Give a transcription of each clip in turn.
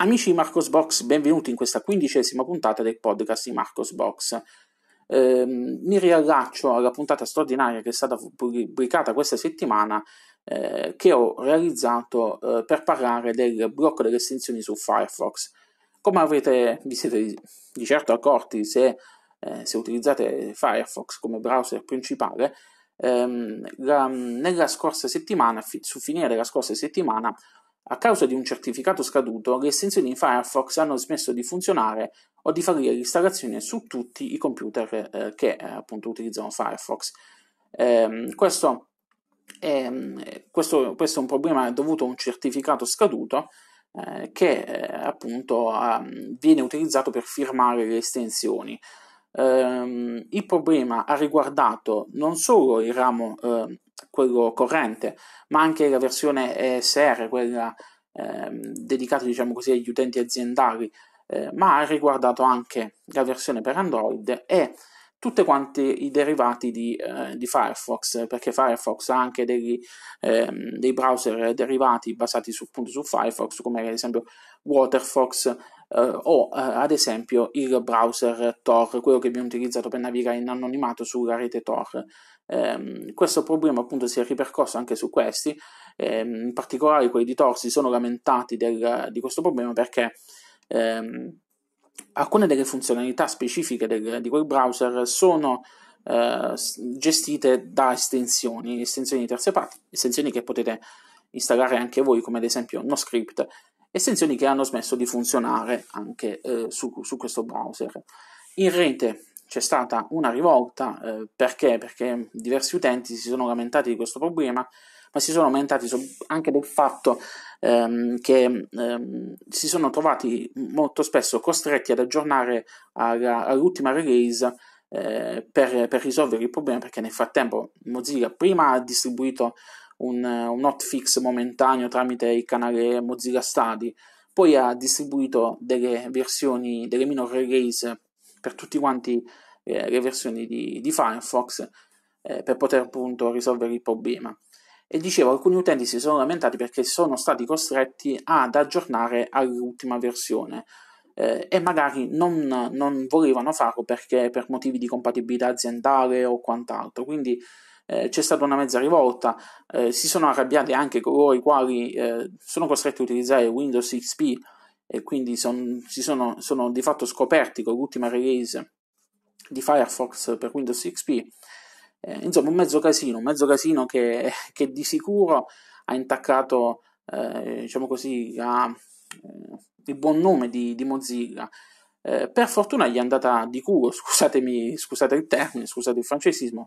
Amici di Marcos Box, benvenuti in questa quindicesima puntata del podcast di Marcos Box. Eh, mi riallaccio alla puntata straordinaria che è stata pubblicata questa settimana eh, che ho realizzato eh, per parlare del blocco delle estensioni su Firefox. Come avrete, vi siete di certo accorti se, eh, se utilizzate Firefox come browser principale, ehm, la, nella scorsa settimana, fi, su finire della scorsa settimana, a causa di un certificato scaduto, le estensioni in Firefox hanno smesso di funzionare o di fallire l'installazione su tutti i computer eh, che eh, appunto utilizzano Firefox. Eh, questo, è, ehm, questo, questo, è, un problema dovuto a un certificato scaduto eh, che eh, appunto viene utilizzato per firmare le estensioni ehm, il problema ha riguardato non solo il ramo, eh, quello corrente, ma anche la versione ESR, quella ehm, dedicata diciamo così, agli utenti aziendali, eh, ma ha riguardato anche la versione per Android e tutti quanti i derivati di, eh, di, Firefox, perché Firefox ha anche degli, ehm, dei browser derivati basati su, appunto su Firefox, come ad esempio Waterfox Uh, o uh, ad esempio il browser Tor, quello che abbiamo utilizzato per navigare in anonimato sulla rete Tor. Um, questo problema appunto si è ripercorso anche su questi, um, in particolare quelli di Tor si sono lamentati del, di questo problema perché um, alcune delle funzionalità specifiche del, di quel browser sono uh, gestite da estensioni, estensioni di terze parti, estensioni che potete installare anche voi come ad esempio NoScript estensioni che hanno smesso di funzionare anche eh, su, su, questo browser. In rete c'è stata una rivolta eh, perché? perché? diversi utenti si sono lamentati di questo problema, ma si sono lamentati anche del fatto ehm, che ehm, si sono trovati molto spesso costretti ad aggiornare alla, all'ultima release eh, per, per, risolvere il problema perché nel frattempo Mozilla prima ha distribuito un, un hotfix momentaneo tramite il canale Mozilla Stadi, poi ha distribuito delle versioni, delle minor release per tutti quanti eh, le versioni di, di Firefox eh, per poter appunto risolvere il problema. E dicevo, alcuni utenti si sono lamentati perché sono stati costretti ad aggiornare all'ultima versione eh, e magari non, non volevano farlo perché per motivi di compatibilità aziendale o quant'altro. Quindi eh, c'è stata una mezza rivolta, eh, si sono arrabbiati anche coloro i quali eh, sono costretti a utilizzare Windows XP e quindi son, si sono, sono, di fatto scoperti con l'ultima release di Firefox per Windows XP. Eh, insomma, un mezzo casino, un mezzo casino che, che di sicuro ha intaccato, eh, diciamo così, la, il buon nome di, di Mozilla. Eh, per fortuna gli è andata di culo, scusatemi, scusate il termine, scusate il francesismo,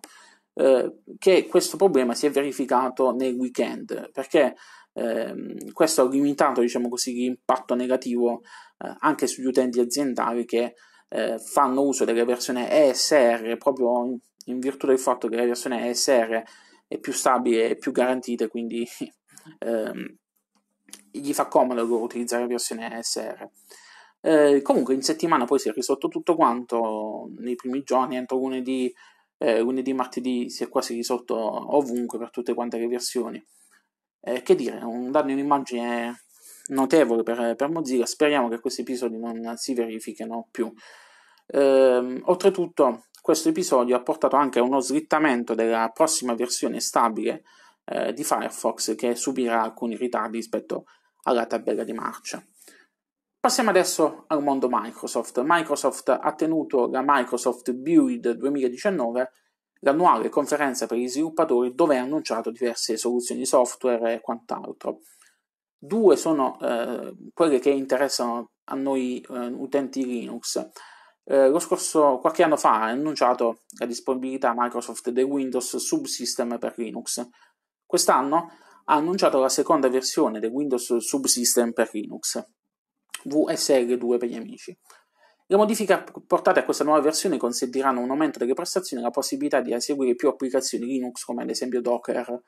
eh, che questo problema si è verificato nei weekend, perché eh, questo ha limitato diciamo così, l'impatto negativo eh, anche sugli utenti aziendali che eh, fanno uso delle versioni ESR proprio in, in, virtù del fatto che la versione ESR è più stabile e più garantita, quindi ehm, gli fa comodo utilizzare la versione ESR. Eh, comunque in settimana poi si è risolto tutto quanto nei primi giorni, entro lunedì eh, lunedì, martedì si è quasi risolto ovunque per tutte quante le versioni. Eh, che dire, un danno in immagine notevole per, per, Mozilla, speriamo che questi episodi non si verifichino più. Eh, oltretutto, questo episodio ha portato anche a uno slittamento della prossima versione stabile eh, di Firefox che subirà alcuni ritardi rispetto alla tabella di marcia. Passiamo adesso al mondo Microsoft. Microsoft ha tenuto la Microsoft Build 2019, l'annuale conferenza per gli sviluppatori dove ha annunciato diverse soluzioni software e quant'altro. Due sono eh, quelle che interessano a noi eh, utenti Linux. Eh, lo scorso, qualche anno fa, ha annunciato la disponibilità Microsoft del Windows Subsystem per Linux. Quest'anno ha annunciato la seconda versione del Windows Subsystem per Linux. VSL2 per gli amici. Le modifiche apportate a questa nuova versione consentiranno un aumento delle prestazioni e la possibilità di eseguire più applicazioni Linux come ad esempio Docker.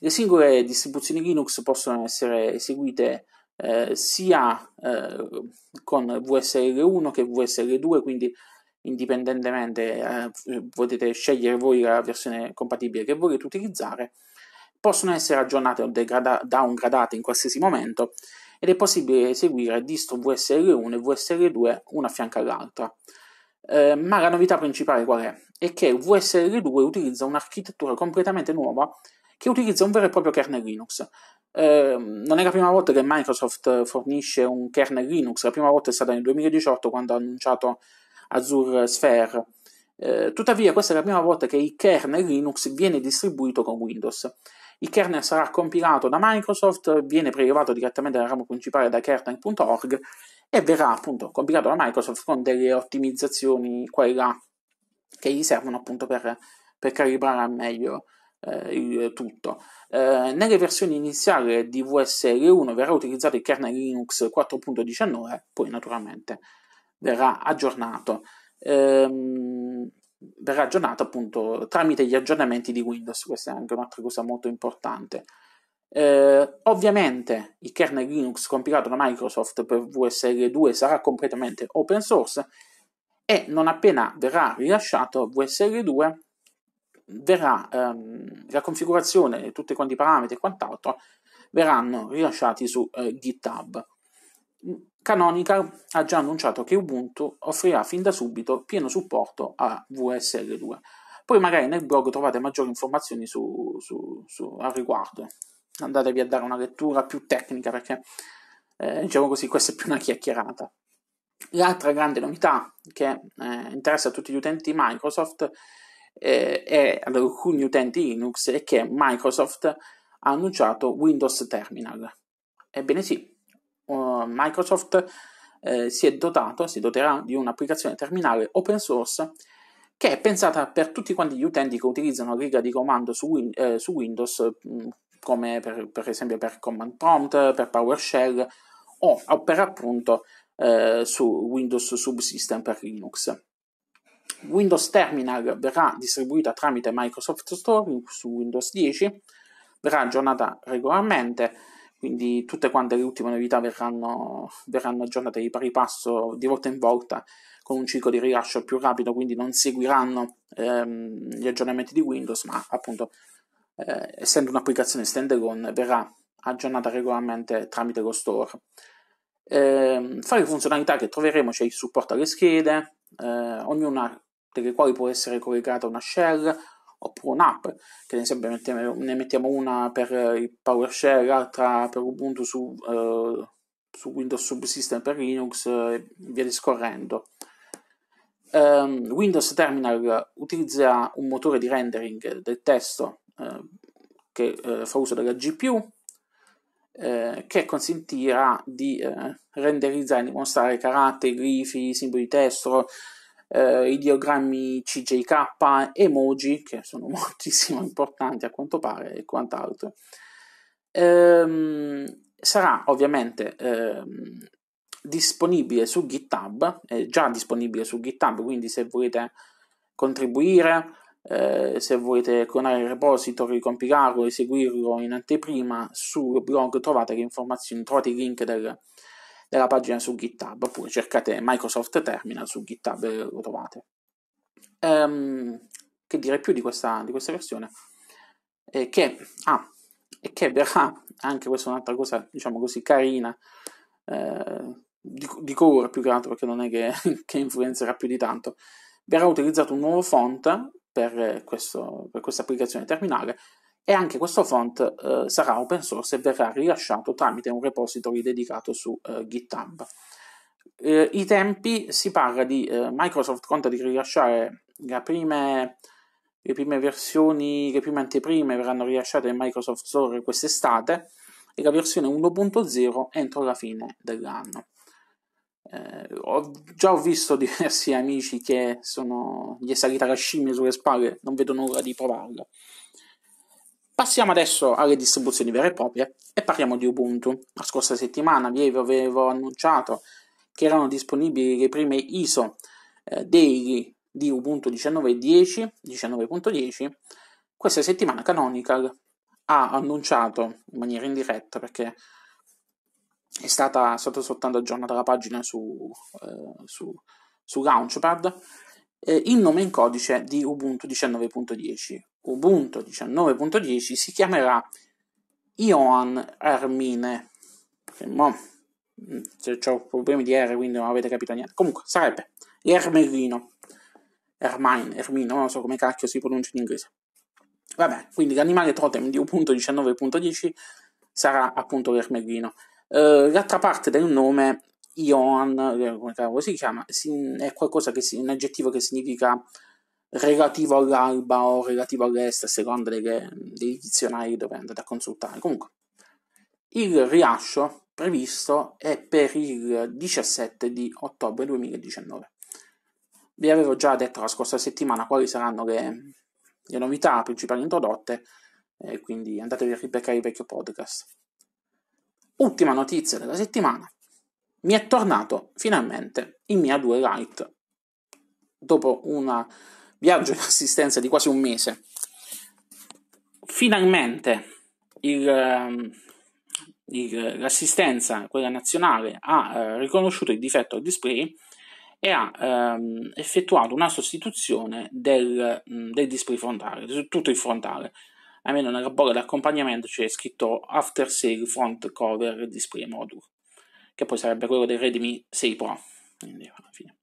Le singole distribuzioni Linux possono essere eseguite eh, sia eh, con VSL1 che VSL2, quindi indipendentemente eh, potete scegliere voi la versione compatibile che volete utilizzare possono essere aggiornate o degrada- downgradate in qualsiasi momento ed è possibile eseguire distro VSL1 e VSL2 una fianco all'altra. Eh, ma la novità principale qual è? È che VSL2 utilizza un'architettura completamente nuova che utilizza un vero e proprio kernel Linux. Eh, non è la prima volta che Microsoft fornisce un kernel Linux, la prima volta è stata nel 2018 quando ha annunciato Azure Sphere. Eh, tuttavia, questa è la prima volta che il kernel Linux viene distribuito con Windows il kernel sarà compilato da Microsoft, viene prelevato direttamente dal ramo principale da kernel.org e verrà appunto compilato da Microsoft con delle ottimizzazioni qua e là che gli servono appunto per, per calibrare al meglio eh, il tutto. Eh, nelle versioni iniziali di VSL1 verrà utilizzato il kernel Linux 4.19, poi naturalmente verrà aggiornato. Ehm, verrà aggiornato appunto tramite gli aggiornamenti di Windows, questa è anche un'altra cosa molto importante. Eh, ovviamente il kernel Linux compilato da Microsoft per VSL2 sarà completamente open source e non appena verrà rilasciato VSL2 verrà ehm, la configurazione, tutti quanti i parametri e quant'altro verranno rilasciati su eh, GitHub. Canonical ha già annunciato che Ubuntu offrirà fin da subito pieno supporto a VSL2. Poi magari nel blog trovate maggiori informazioni su, su, su, al riguardo. Andatevi a dare una lettura più tecnica perché, eh, diciamo così, questa è più una chiacchierata. L'altra grande novità che eh, interessa a tutti gli utenti di Microsoft eh, e ad alcuni utenti Linux è che Microsoft ha annunciato Windows Terminal. Ebbene sì, eh, Microsoft eh, si è dotato, si doterà di un'applicazione terminale open source che è pensata per tutti quanti gli utenti che utilizzano riga di comando su, win- eh, su Windows, mh, mm, come per, per, esempio per Command Prompt, per PowerShell o, o per appunto eh, su Windows Subsystem per Linux. Windows Terminal verrà distribuita tramite Microsoft Store su Windows 10, verrà aggiornata regolarmente quindi tutte quante le ultime novità verranno, verranno aggiornate di pari passo di volta in volta con un ciclo di rilascio più rapido, quindi non seguiranno ehm, gli aggiornamenti di Windows, ma appunto eh, essendo un'applicazione standalone verrà aggiornata regolarmente tramite lo store. Eh, fra le funzionalità che troveremo c'è il supporto alle schede, eh, ognuna delle quali può essere collegata a una shell oppure un'app, che ad esempio ne mettiamo una per eh, il PowerShell, l'altra per Ubuntu su, eh, su Windows Subsystem per Linux eh, e via discorrendo. Um, Windows Terminal utilizza un motore di rendering del testo eh, che eh, fa uso della GPU che consentirà di renderizzare, dimostrare caratteri, grifi, simboli di testo, eh, i diagrammi CJK, emoji, che sono moltissimo importanti a quanto pare, e quant'altro. Ehm, sarà ovviamente ehm, disponibile su GitHub, è già disponibile su GitHub, quindi se volete contribuire, eh, se volete clonare il repository, ricompilarlo, eseguirlo in anteprima, sul blog trovate le informazioni, trovate i link del, della pagina su GitHub, oppure cercate Microsoft Terminal su GitHub e lo trovate. Um, che dire più di questa, di questa versione? Eh, che, ah, e che verrà, anche questa è un'altra cosa, diciamo così, carina, eh, di, di core più che altro, perché non è che, che influenzerà più di tanto, verrà utilizzato un nuovo font per, questo, per, questa applicazione terminale e anche questo font eh, sarà open source e verrà rilasciato tramite un repository dedicato su eh, GitHub. Eh, I tempi si parla di eh, Microsoft conta di rilasciare prime, le prime versioni, le prime anteprime verranno rilasciate in Microsoft Store quest'estate e la versione 1.0 entro la fine dell'anno. Eh, ho, già ho visto diversi amici che sono, gli è salita la scimmia sulle spalle, non vedo nulla di provarlo. Passiamo adesso alle distribuzioni vere e proprie e parliamo di Ubuntu. La scorsa settimana vi avevo annunciato che erano disponibili le prime ISO eh, daily di Ubuntu 19.10, 19.10. Questa settimana Canonical ha annunciato in maniera indiretta perché è stata, stata soltanto aggiornata la pagina su, eh, su, su Launchpad eh, il nome in codice di Ubuntu 19.10. Ubuntu 19.10 si chiamerà Ioan Armine. Mo, mm, se ho problemi di R, quindi non avete capito niente. Comunque, sarebbe Ermelino. Ermine, Ermino, non so come cacchio si pronuncia in inglese. Vabbè, quindi l'animale totem di Ubuntu 19.10 sarà appunto l'ermeglino. Eh, l'altra parte del nome Ion, eh, come si chiama, è qualcosa che si, un aggettivo che significa relativo all'alba o relativo all'est, a seconda delle, dei dizionari dove andate a consultare. Comunque, il rilascio previsto è per il 17 di ottobre 2019. Vi avevo già detto la scorsa settimana quali saranno le, le novità principali introdotte, eh, quindi andatevi a ribeccare il vecchio podcast. Ultima notizia della settimana mi è tornato finalmente il mia 2 Lite dopo un viaggio di assistenza di quasi un mese. Finalmente il, ehm, il, l'assistenza, quella nazionale, ha eh, riconosciuto il difetto al display e ha ehm, effettuato una sostituzione del, mm, del, display frontale, su tutto il frontale. Almeno nella bolla d'accompagnamento c'è cioè, scritto After Sale Front Cover Display Module che poi sarebbe quello del Redmi 6 Pro. Quindi, alla fine.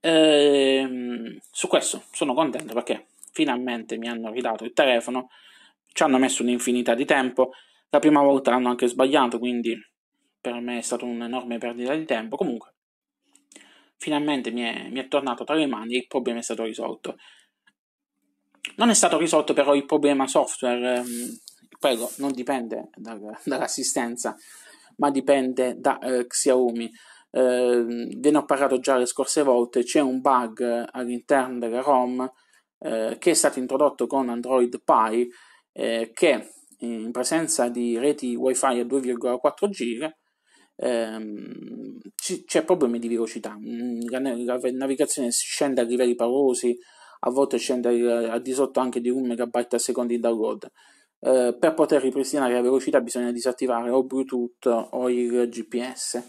Ehm, su questo sono contento perché finalmente mi hanno ridato il telefono, ci hanno messo un'infinità di tempo, la prima volta l'hanno anche sbagliato, quindi per me è stata un'enorme perdita di tempo. Comunque, finalmente mi è, mi è tornato tra le mani e il problema è stato risolto. Non è stato risolto però il problema software, quello ehm, non dipende dal, dall'assistenza ma dipende da eh, Xiaomi. Eh, ve ne ho parlato già le scorse volte, c'è un bug eh, all'interno della ROM eh, che è stato introdotto con Android Pie eh, che in presenza di reti WiFi a 2,4 giga ehm, c'è problemi di velocità, mm, la, la, navigazione scende a livelli paurosi, a volte scende a, eh, a di sotto anche di 1 MB a secondo in download. Eh, per poter ripristinare la velocità bisogna disattivare o Bluetooth o il GPS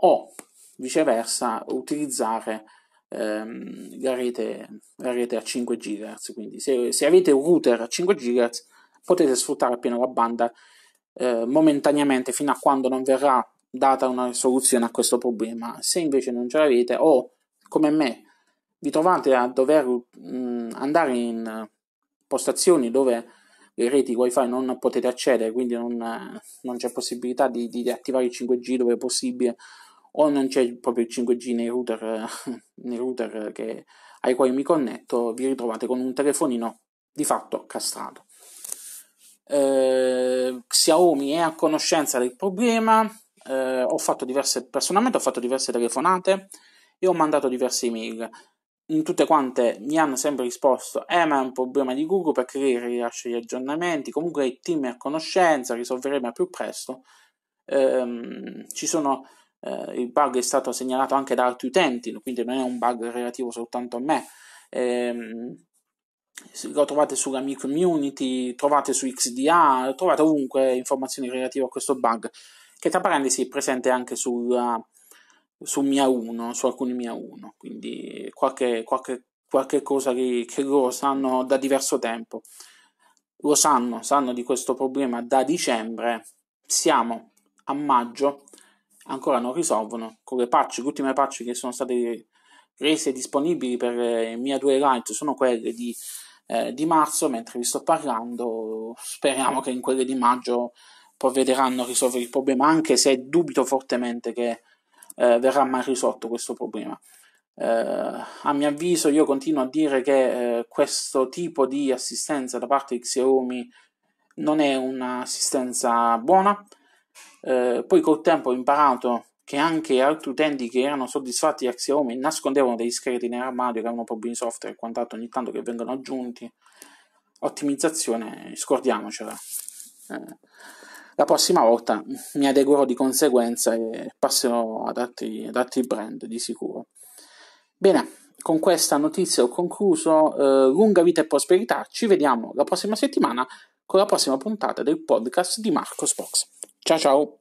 o viceversa utilizzare ehm, la, rete, la, rete, a 5 GHz. Quindi se, se, avete un router a 5 GHz potete sfruttare appieno la banda eh, momentaneamente fino a quando non verrà data una soluzione a questo problema. Se invece non ce l'avete o come me vi trovate a dover mh, mm, andare in postazioni dove le reti wifi non potete accedere, quindi non, eh, non c'è possibilità di, di, attivare il 5G dove è possibile, o non c'è proprio il 5G nei router, eh, nei router che, ai quali mi connetto, vi ritrovate con un telefonino di fatto castrato. Eh, Xiaomi è a conoscenza del problema, eh, ho fatto diverse, personalmente ho fatto diverse telefonate e ho mandato diverse email in mm, tutte quante mi hanno sempre risposto: Eh, ma è un problema di Google perché rilascia gli aggiornamenti. Comunque il team è a conoscenza, risolveremo più presto. Ehm, ci sono. Eh, il bug è stato segnalato anche da altri utenti, quindi non è un bug relativo soltanto a me. Ehm, lo trovate sulla mia community, trovate su XDA, trovate ovunque informazioni relative a questo bug, che tra parentesi è presente anche sulla su Mia 1, su alcuni Mia 1, quindi qualche, qualche, qualche cosa che, che loro sanno da diverso tempo. Lo sanno, sanno di questo problema da dicembre, siamo a maggio, ancora non risolvono con le patch, le ultime patch che sono state rese disponibili per eh, Mia 2 Lite sono quelle di, eh, di marzo, mentre vi sto parlando speriamo che in quelle di maggio provvederanno a risolvere il problema, anche se dubito fortemente che eh, verrà mai risolto questo problema. Eh, a mio avviso, io continuo a dire che eh, questo tipo di assistenza da parte di Xiaomi non è un'assistenza buona. Eh, poi col tempo ho imparato che anche altri utenti che erano soddisfatti di Xiaomi nascondevano dei discreti nell'armadio che avevano problemi software e quant'altro ogni tanto che vengono aggiunti. Ottimizzazione, scordiamocela. Eh, la prossima volta mi adeguerò di conseguenza e passerò ad altri, ad altri brand di sicuro. Bene, con questa notizia ho concluso. Eh, lunga vita e prosperità. Ci vediamo la prossima settimana con la prossima puntata del podcast di Marcos Box. Ciao ciao!